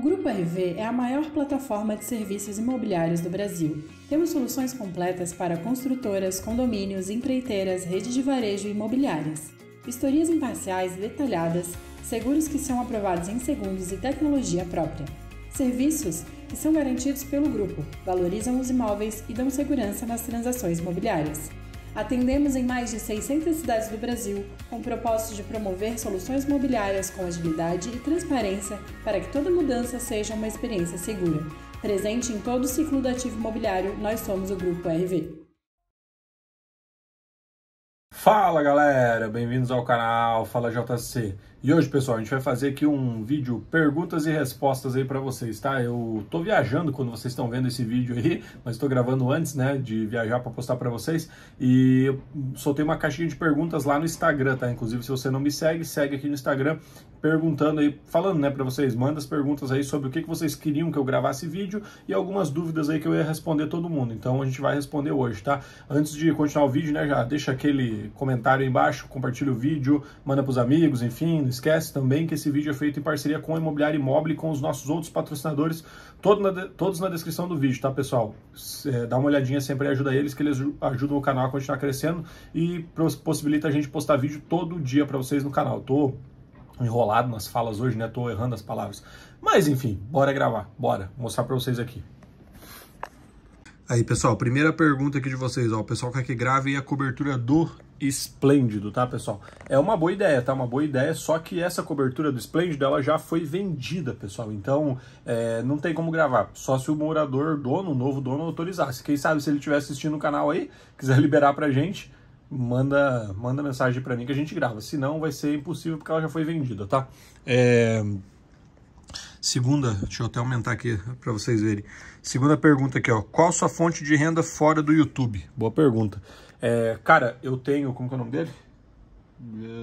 O Grupo RV é a maior plataforma de serviços imobiliários do Brasil. Temos soluções completas para construtoras, condomínios, empreiteiras, redes de varejo e imobiliárias. historias imparciais detalhadas, seguros que são aprovados em segundos e tecnologia própria. Serviços que são garantidos pelo grupo, valorizam os imóveis e dão segurança nas transações imobiliárias. Atendemos em mais de 600 cidades do Brasil, com o propósito de promover soluções mobiliárias com agilidade e transparência para que toda mudança seja uma experiência segura. Presente em todo o ciclo do ativo imobiliário, nós somos o Grupo RV. Fala galera, bem-vindos ao canal Fala JC. E hoje, pessoal, a gente vai fazer aqui um vídeo perguntas e respostas aí para vocês, tá? Eu tô viajando quando vocês estão vendo esse vídeo aí, mas estou gravando antes, né, de viajar para postar para vocês. E eu soltei uma caixinha de perguntas lá no Instagram, tá? Inclusive, se você não me segue, segue aqui no Instagram perguntando aí, falando, né, para vocês, manda as perguntas aí sobre o que, que vocês queriam que eu gravasse vídeo e algumas dúvidas aí que eu ia responder todo mundo. Então, a gente vai responder hoje, tá? Antes de continuar o vídeo, né, já deixa aquele comentário aí embaixo, compartilha o vídeo, manda pros amigos, enfim, esquece também que esse vídeo é feito em parceria com a Imobiliária Imóvel e com os nossos outros patrocinadores, todo na, todos na descrição do vídeo, tá, pessoal? É, dá uma olhadinha sempre e ajuda eles, que eles ajudam o canal a continuar crescendo e possibilita a gente postar vídeo todo dia para vocês no canal. Tô enrolado nas falas hoje, né? Tô errando as palavras. Mas enfim, bora gravar, bora mostrar para vocês aqui. Aí, pessoal, primeira pergunta aqui de vocês, ó, o pessoal quer que grave a cobertura do Esplêndido, tá, pessoal? É uma boa ideia, tá? Uma boa ideia, só que essa cobertura do Esplêndido, ela já foi vendida, pessoal. Então, é, não tem como gravar, só se o morador, dono, novo dono, autorizasse. Quem sabe se ele estiver assistindo o canal aí, quiser liberar pra gente, manda, manda mensagem pra mim que a gente grava. Senão, vai ser impossível porque ela já foi vendida, tá? É... Segunda, deixa eu até aumentar aqui para vocês verem. Segunda pergunta aqui, ó. Qual sua fonte de renda fora do YouTube? Boa pergunta. É, cara, eu tenho, como que é o nome dele?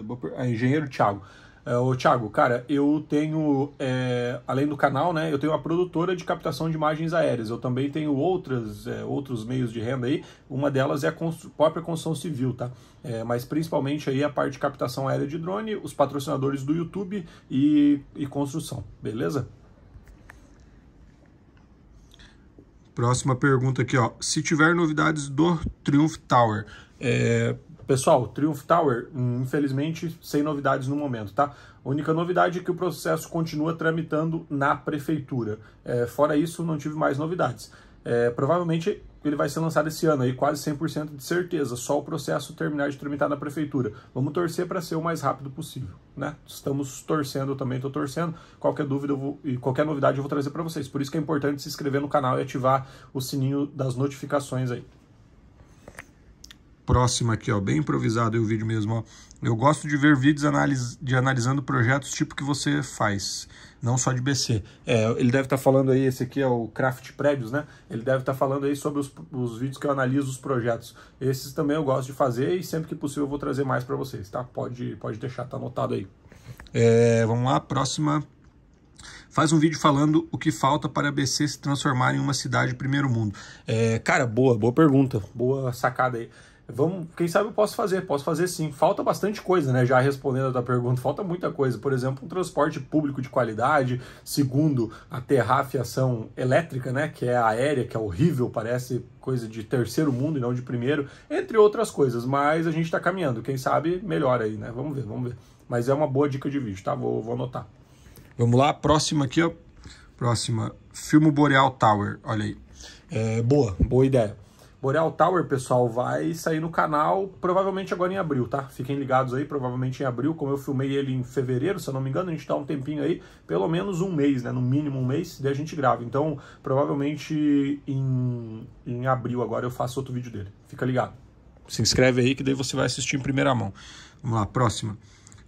É, per... É, Engenheiro Thiago. É, ô, Thiago, cara, eu tenho, é, além do canal, né, eu tenho a produtora de captação de imagens aéreas. Eu também tenho outras, é, outros meios de renda aí. Uma delas é a constru própria construção civil, tá? É, mas principalmente aí a parte de captação aérea de drone, os patrocinadores do YouTube e, e construção, beleza? Próxima pergunta aqui, ó. Se tiver novidades do Triumph Tower, é, Pessoal, Triumph Tower, hum, infelizmente, sem novidades no momento, tá? A única novidade é que o processo continua tramitando na prefeitura. É, fora isso, não tive mais novidades. É, provavelmente ele vai ser lançado esse ano, aí quase 100% de certeza, só o processo terminar de tramitar na prefeitura. Vamos torcer para ser o mais rápido possível, né? Estamos torcendo, eu também estou torcendo. Qualquer dúvida vou, e qualquer novidade eu vou trazer para vocês. Por isso que é importante se inscrever no canal e ativar o sininho das notificações aí próxima aqui, ó, bem improvisado o vídeo mesmo, ó. Eu gosto de ver vídeos analis de analisando projetos tipo que você faz, não só de BC. É, ele deve estar tá falando aí, esse aqui é o Craft Prédios, né? Ele deve estar tá falando aí sobre os, os vídeos que eu analiso os projetos. Esses também eu gosto de fazer e sempre que possível eu vou trazer mais para vocês, tá? Pode, pode deixar, tá anotado aí. É, vamos lá, próxima Faz um vídeo falando o que falta para a BC se transformar em uma cidade primeiro mundo. É, cara, boa, boa pergunta, boa sacada aí. Vamos, quem sabe eu posso fazer, posso fazer sim. Falta bastante coisa, né? Já respondendo a tua pergunta, falta muita coisa. Por exemplo, um transporte público de qualidade. Segundo, aterrar a fiação elétrica, né? Que é aérea, que é horrível, parece coisa de terceiro mundo e não de primeiro, entre outras coisas. Mas a gente está caminhando, quem sabe melhora aí, né? Vamos ver, vamos ver. Mas é uma boa dica de vídeo, tá? Vou, vou anotar. Vamos lá, próxima aqui, ó. Próxima. Filmo Boreal Tower, olha aí. É, boa, boa ideia. Boreal Tower, pessoal, vai sair no canal provavelmente agora em abril, tá? Fiquem ligados aí, provavelmente em abril, como eu filmei ele em fevereiro, se eu não me engano, a gente dá tá um tempinho aí, pelo menos um mês, né? No mínimo um mês, daí a gente grava. Então, provavelmente em, em abril agora eu faço outro vídeo dele. Fica ligado. Se inscreve aí que daí você vai assistir em primeira mão. Vamos lá, próxima.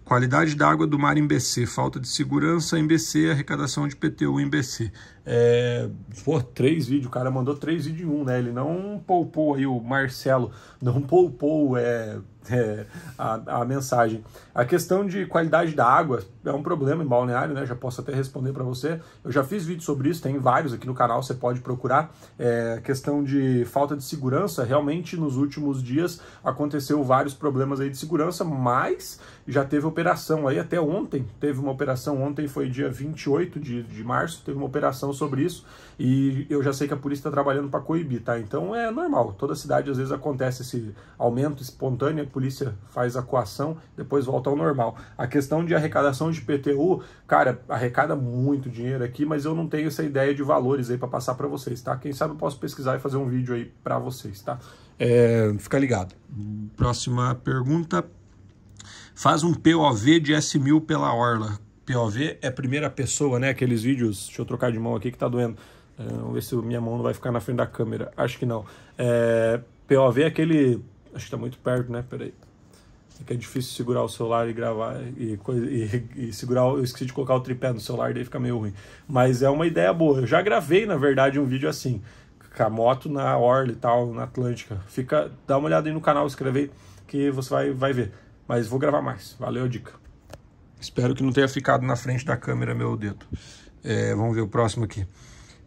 Qualidade da água do mar em BC, falta de segurança em BC, arrecadação de PTU em BC. É, pô, três vídeos, o cara mandou três vídeos em um, né? Ele não poupou aí o Marcelo, não poupou é, é, a, a, mensagem. A questão de qualidade da água é um problema em balneário, né? Já posso até responder para você. Eu já fiz vídeo sobre isso, tem vários aqui no canal, você pode procurar. É, questão de falta de segurança, realmente nos últimos dias aconteceu vários problemas aí de segurança, mas já teve operação aí até ontem. Teve uma operação, ontem foi dia 28 de, de março, teve uma operação sobre isso e eu já sei que a polícia está trabalhando para coibir, tá? Então é normal, toda cidade às vezes acontece esse aumento espontâneo polícia faz a coação, depois volta ao normal. A questão de arrecadação de PTU, cara, arrecada muito dinheiro aqui, mas eu não tenho essa ideia de valores aí para passar para vocês, tá? Quem sabe eu posso pesquisar e fazer um vídeo aí para vocês, tá? É, fica ligado. Próxima pergunta. Faz um POV de S1000 pela orla. POV é primeira pessoa, né? Aqueles vídeos... Deixa eu trocar de mão aqui que tá doendo. É, vamos ver se minha mão não vai ficar na frente da câmera. Acho que não. É, POV é aquele Acho que tá muito perto, né? Peraí. É que é difícil segurar o celular e gravar e, e, e segurar. Eu esqueci de colocar o tripé no celular, daí fica meio ruim. Mas é uma ideia boa. Eu já gravei, na verdade, um vídeo assim, com a moto na Orly, e tal, na Atlântica. Fica, dá uma olhada aí no canal, escreve que você vai, vai ver. Mas vou gravar mais. Valeu a dica. Espero que não tenha ficado na frente da câmera meu dedo. É, vamos ver o próximo aqui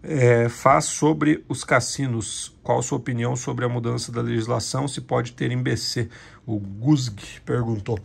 é, faz sobre os cassinos. Qual a sua opinião sobre a mudança da legislação? Se pode ter em BC? O Gusg perguntou.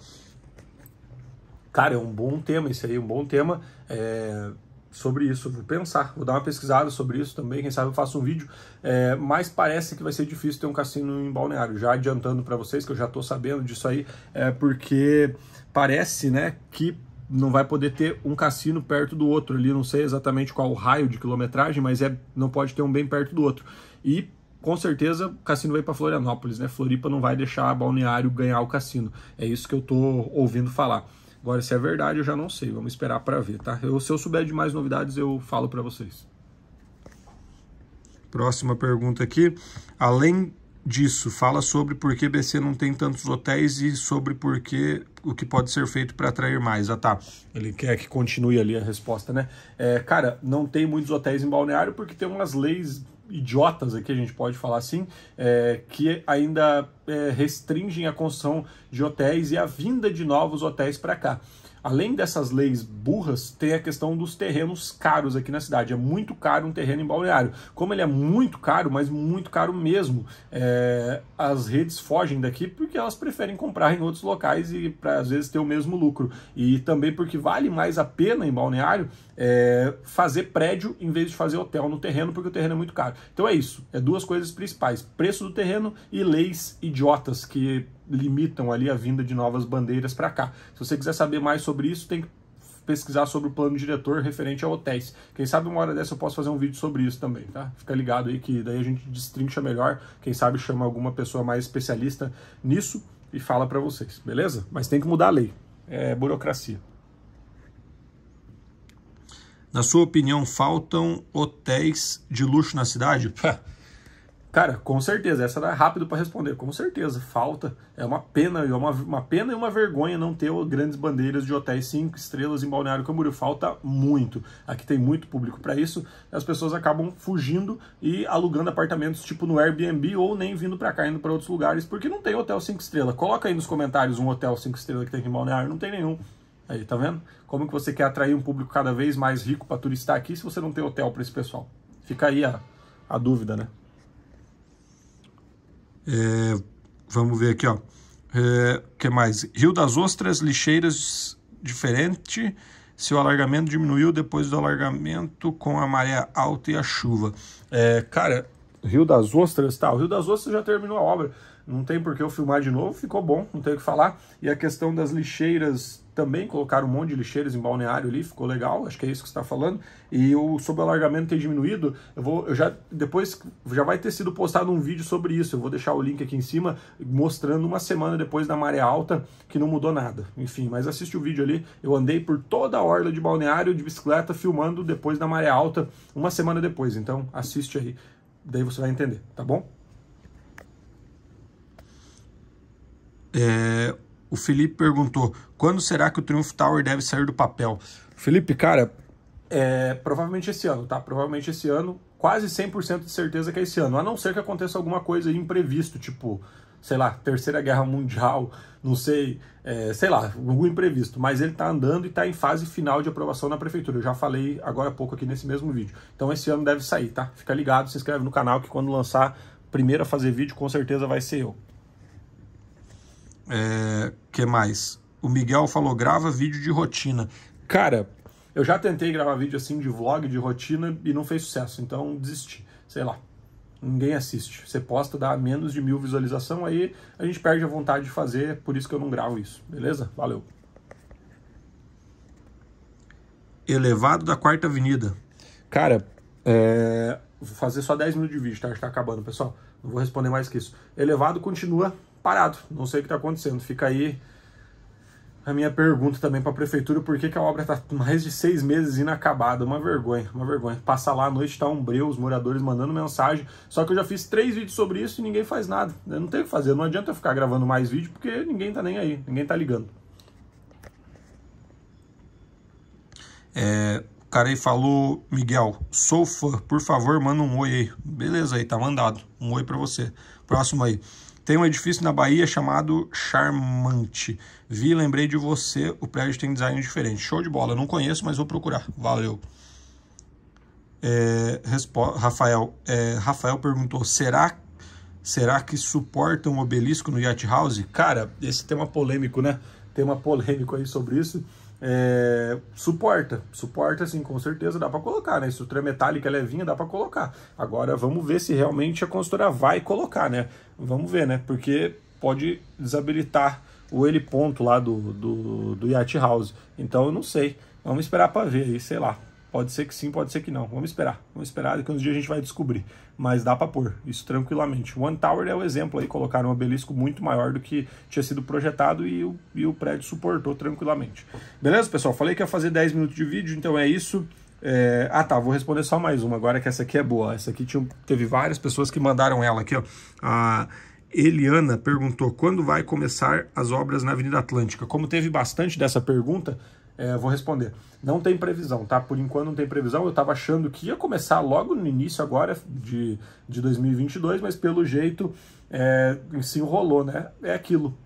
Cara, é um bom tema isso aí, é um bom tema. É, sobre isso, vou pensar, vou dar uma pesquisada sobre isso também, quem sabe eu faço um vídeo. É, mas parece que vai ser difícil ter um cassino em balneário. Já adiantando para vocês que eu já estou sabendo disso aí, é porque parece, né, que não vai poder ter um cassino perto do outro ali, não sei exatamente qual o raio de quilometragem, mas é não pode ter um bem perto do outro. E com certeza o cassino vai para Florianópolis, né? Floripa não vai deixar Balneário ganhar o cassino. É isso que eu tô ouvindo falar. Agora se é verdade, eu já não sei, vamos esperar para ver, tá? Eu, se eu souber de mais novidades, eu falo para vocês. Próxima pergunta aqui. Além disso, fala sobre por que BC não tem tantos hotéis e sobre por que o que pode ser feito para atrair mais. Ah, tá. Ele quer que continue ali a resposta, né? É, cara, não tem muitos hotéis em Balneário porque tem umas leis idiotas aqui, a gente pode falar assim, é, que ainda é, restringem a construção de hotéis e a vinda de novos hotéis para cá. Além dessas leis burras, tem a questão dos terrenos caros aqui na cidade. É muito caro um terreno em balneário. Como ele é muito caro, mas muito caro mesmo, é, as redes fogem daqui porque elas preferem comprar em outros locais e para às vezes ter o mesmo lucro. E também porque vale mais a pena em balneário é, fazer prédio em vez de fazer hotel no terreno, porque o terreno é muito caro. Então é isso, é duas coisas principais: preço do terreno e leis idiotas que limitam ali a vinda de novas bandeiras para cá. Se você quiser saber mais sobre isso, tem que pesquisar sobre o plano diretor referente a hotéis. Quem sabe uma hora dessa eu posso fazer um vídeo sobre isso também, tá? Fica ligado aí que daí a gente destrincha melhor, quem sabe chama alguma pessoa mais especialista nisso e fala para vocês, beleza? Mas tem que mudar a lei. É burocracia. Na sua opinião, faltam hotéis de luxo na cidade? Cara, com certeza, essa dá rápido para responder, com certeza, falta. É uma pena, é uma, uma pena e uma vergonha não ter grandes bandeiras de hotéis cinco estrelas em Balneário Camboriú, falta muito. Aqui tem muito público para isso, as pessoas acabam fugindo e alugando apartamentos tipo no Airbnb ou nem vindo para cá, indo para outros lugares, porque não tem hotel cinco estrelas. Coloca aí nos comentários um hotel cinco estrelas que tem aqui em Balneário, não tem nenhum. Aí, tá vendo? Como que você quer atrair um público cada vez mais rico para turistar aqui se você não tem hotel para esse pessoal? Fica aí a, a dúvida, né? É, vamos ver aqui, ó. É, que mais? Rio das Ostras, lixeiras diferente. Se o alargamento diminuiu depois do alargamento com a maré alta e a chuva. É, cara, Rio das Ostras, tá. O Rio das Ostras já terminou a obra. Não tem por que eu filmar de novo, ficou bom, não tem o que falar. E a questão das lixeiras também colocaram um monte de lixeiras em balneário ali, ficou legal, acho que é isso que você está falando. E o sobre alargamento diminuído, eu vou, eu já depois já vai ter sido postado um vídeo sobre isso. Eu vou deixar o link aqui em cima mostrando uma semana depois da maré alta que não mudou nada. Enfim, mas assiste o vídeo ali. Eu andei por toda a orla de balneário de bicicleta filmando depois da maré alta, uma semana depois. Então assiste aí, daí você vai entender, tá bom? É, o Felipe perguntou: quando será que o Triumph Tower deve sair do papel? Felipe, cara, é, provavelmente esse ano, tá? Provavelmente esse ano, quase 100% de certeza que é esse ano, a não ser que aconteça alguma coisa imprevisto, tipo, sei lá, Terceira Guerra Mundial, não sei, é, sei lá, algum imprevisto, mas ele tá andando e tá em fase final de aprovação na prefeitura. Eu já falei agora há pouco aqui nesse mesmo vídeo. Então esse ano deve sair, tá? Fica ligado, se inscreve no canal que quando lançar, primeiro a fazer vídeo, com certeza vai ser eu. É, que mais? O Miguel falou, grava vídeo de rotina. Cara, eu já tentei gravar vídeo assim de vlog, de rotina, e não fez sucesso, então desisti. Sei lá, ninguém assiste. Você posta, dá menos de mil visualização, aí a gente perde a vontade de fazer, é por isso que eu não gravo isso, beleza? Valeu. Elevado da Quarta Avenida. Cara, é... vou fazer só 10 minutos de vídeo, tá? que tá acabando, pessoal. Não vou responder mais que isso. Elevado continua parado. Não sei o que está acontecendo. Fica aí a minha pergunta também para a prefeitura, por que, que a obra está mais de seis meses inacabada? Uma vergonha, uma vergonha. Passa lá à noite, está um breu, os moradores mandando mensagem. Só que eu já fiz três vídeos sobre isso e ninguém faz nada. Eu não tem o que fazer, não adianta eu ficar gravando mais vídeo porque ninguém tá nem aí, ninguém tá ligando. É, o cara aí falou, Miguel, sou fã, por favor, manda um oi aí. Beleza aí, tá mandado. Um oi para você. Próximo aí. Tem um edifício na Bahia chamado Charmante. Vi, lembrei de você, o prédio tem design diferente. Show de bola, não conheço, mas vou procurar. Valeu. É, Rafael, é, Rafael perguntou, será, será que suporta um obelisco no Yacht House? Cara, esse tema polêmico, né? Tema polêmico aí sobre isso. É, suporta, suporta sim, com certeza dá para colocar, né? Estrutura metálica é levinha dá para colocar. Agora vamos ver se realmente a construtora vai colocar, né? Vamos ver, né? Porque pode desabilitar o ele ponto lá do, do, do Yacht House. Então eu não sei. Vamos esperar para ver aí, sei lá. Pode ser que sim, pode ser que não. Vamos esperar. Vamos esperar, daqui uns dias a gente vai descobrir. Mas dá para pôr, isso tranquilamente. One Tower é o exemplo aí, colocaram um obelisco muito maior do que tinha sido projetado e o, e o prédio suportou tranquilamente. Beleza, pessoal? Falei que ia fazer 10 minutos de vídeo, então é isso. É... Ah, tá, vou responder só mais uma agora, que essa aqui é boa. Essa aqui tinha... teve várias pessoas que mandaram ela aqui, ó. A... Eliana perguntou quando vai começar as obras na Avenida Atlântica. Como teve bastante dessa pergunta, é, vou responder. Não tem previsão, tá? Por enquanto não tem previsão. Eu estava achando que ia começar logo no início agora de, de 2022, mas pelo jeito é, se enrolou, né? É aquilo.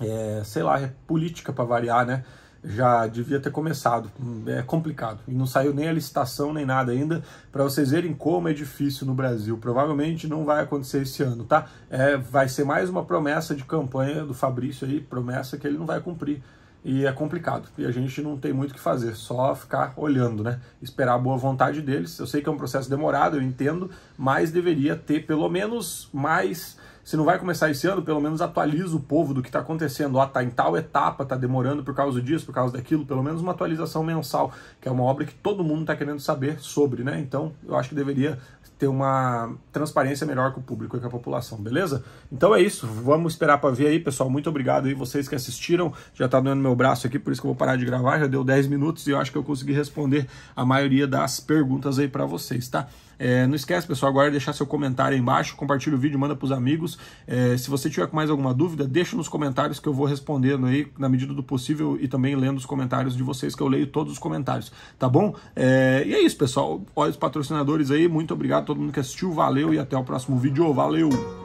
É, sei lá, é política para variar, né? Já devia ter começado. É complicado. E não saiu nem a licitação nem nada ainda, para vocês verem como é difícil no Brasil. Provavelmente não vai acontecer esse ano, tá? É, vai ser mais uma promessa de campanha do Fabrício aí, promessa que ele não vai cumprir e é complicado. E a gente não tem muito o que fazer, só ficar olhando, né? Esperar a boa vontade deles. Eu sei que é um processo demorado, eu entendo, mas deveria ter pelo menos mais. Se não vai começar esse ano, pelo menos atualiza o povo do que está acontecendo. Ah, tá em tal etapa, tá demorando por causa disso, por causa daquilo. Pelo menos uma atualização mensal, que é uma obra que todo mundo está querendo saber sobre, né? Então, eu acho que deveria ter uma transparência melhor com o público e com a população, beleza? Então é isso, vamos esperar para ver aí, pessoal. Muito obrigado aí vocês que assistiram. Já tá doendo meu braço aqui, por isso que eu vou parar de gravar. Já deu 10 minutos e eu acho que eu consegui responder a maioria das perguntas aí para vocês, tá? É, não esquece, pessoal, agora deixar seu comentário aí embaixo, compartilha o vídeo, manda para os amigos. É, se você tiver mais alguma dúvida, deixa nos comentários que eu vou respondendo aí na medida do possível e também lendo os comentários de vocês, que eu leio todos os comentários, tá bom? É, e é isso, pessoal. Olha os patrocinadores aí, muito obrigado a todos todo mundo que assistiu, valeu e até o próximo vídeo. Valeu!